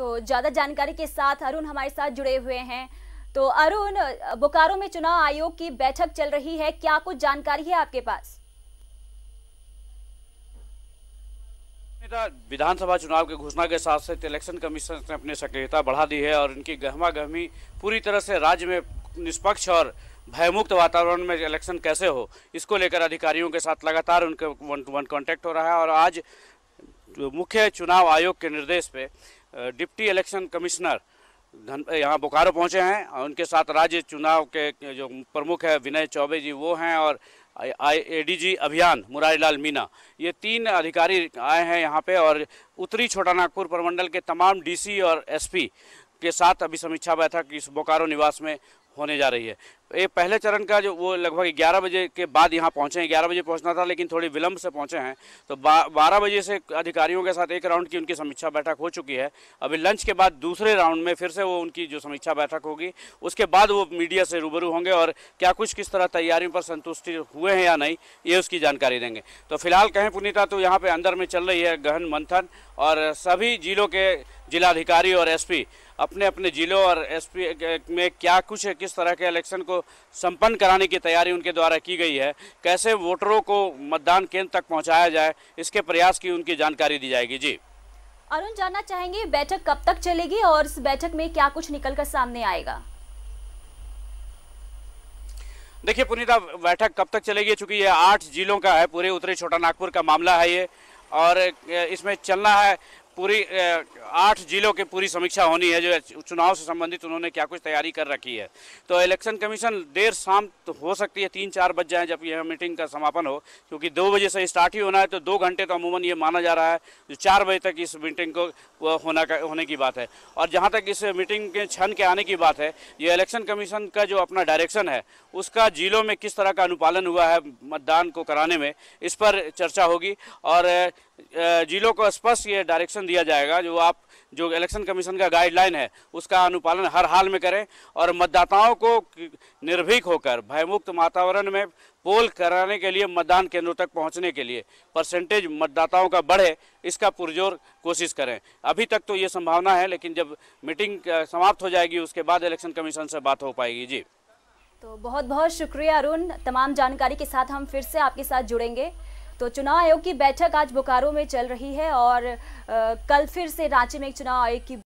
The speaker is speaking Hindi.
तो ज़्यादा जानकारी के साथ अरुण हमारे साथ जुड़े हुए हैं तो अरुण बोकारो में चुनाव आयोग की बैठक चल रही है क्या कुछ जानकारी है आपके पास विधानसभा चुनाव के घोषणा के साथ साथ इलेक्शन कमीशन ने अपनी सक्रियता बढ़ा दी है और इनकी गहमा गहमी पूरी तरह से राज्य में निष्पक्ष और भयमुक्त वातावरण में इलेक्शन कैसे हो इसको लेकर अधिकारियों के साथ लगातार उनके वन टू वन कांटेक्ट हो रहा है और आज मुख्य चुनाव आयोग के निर्देश पे डिप्टी इलेक्शन कमिश्नर धन यहाँ बोकारो पहुँचे हैं और उनके साथ राज्य चुनाव के जो प्रमुख है विनय चौबे जी वो हैं और आई एडीजी अभियान मुरारीलाल मीना ये तीन अधिकारी आए हैं यहाँ पे और उत्तरी छोटा नागपुर प्रमंडल के तमाम डीसी और एसपी के साथ अभी समीक्षा बैठक इस बोकारो निवास में होने जा रही है ये पहले चरण का जो वो लगभग 11 बजे के बाद यहाँ पहुँचे हैं 11 बजे पहुँचना था लेकिन थोड़ी विलंब से पहुँचे हैं तो बारह 12 बजे से अधिकारियों के साथ एक राउंड की उनकी समीक्षा बैठक हो चुकी है अभी लंच के बाद दूसरे राउंड में फिर से वो उनकी जो समीक्षा बैठक होगी उसके बाद वो मीडिया से रूबरू होंगे और क्या कुछ किस तरह तैयारियों पर संतुष्टि हुए हैं या नहीं ये उसकी जानकारी देंगे तो फिलहाल कहें पुनीता तो यहाँ पर अंदर में चल रही है गहन मंथन और सभी जिलों के जिलाधिकारी और एसपी अपने अपने जिलों और एसपी में क्या कुछ है किस तरह के इलेक्शन को संपन्न कराने की तैयारी उनके द्वारा की गई है कैसे वोटरों को मतदान केंद्र तक पहुंचाया जाए इसके प्रयास की उनकी जानकारी दी जाएगी जी अरुण जानना चाहेंगे बैठक कब तक चलेगी और इस बैठक में क्या कुछ निकल कर सामने आएगा देखिए पुनीता बैठक कब तक चलेगी चूंकि ये आठ जिलों का है पूरे उत्तरी छोटा नागपुर का मामला है ये और इसमें चलना है पूरी आठ जिलों की पूरी समीक्षा होनी है जो चुनाव से संबंधित उन्होंने क्या कुछ तैयारी कर रखी है तो इलेक्शन कमीशन देर शाम तो हो सकती है तीन चार बज जाए जब यह मीटिंग का समापन हो क्योंकि दो बजे से स्टार्ट ही होना है तो दो घंटे तो अमूमन ये माना जा रहा है जो चार बजे तक इस मीटिंग को होना होने की बात है और जहाँ तक इस मीटिंग के क्षण के आने की बात है ये इलेक्शन कमीशन का जो अपना डायरेक्शन है उसका जिलों में किस तरह का अनुपालन हुआ है मतदान को कराने में इस पर चर्चा होगी और जिलों को स्पष्ट ये डायरेक्शन दिया जाएगा जो आप जो इलेक्शन कमीशन का गाइडलाइन है उसका अनुपालन हर हाल में करें और मतदाताओं को निर्भीक होकर भयमुक्त वातावरण में पोल कराने के लिए मतदान केंद्रों तक पहुंचने के लिए परसेंटेज मतदाताओं का बढ़े इसका पुरजोर कोशिश करें अभी तक तो ये संभावना है लेकिन जब मीटिंग समाप्त हो जाएगी उसके बाद इलेक्शन कमीशन से बात हो पाएगी जी तो बहुत बहुत शुक्रिया अरुण तमाम जानकारी के साथ हम फिर से आपके साथ जुड़ेंगे तो चुनाव आयोग की बैठक आज बोकारो में चल रही है और आ, कल फिर से रांची में एक चुनाव आयोग की